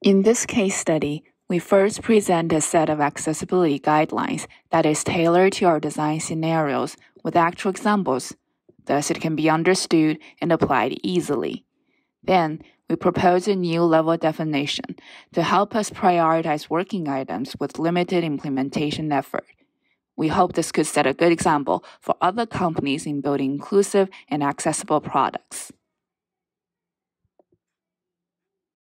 In this case study, we first present a set of accessibility guidelines that is tailored to our design scenarios with actual examples. Thus, it can be understood and applied easily. Then, we propose a new level definition to help us prioritize working items with limited implementation effort. We hope this could set a good example for other companies in building inclusive and accessible products.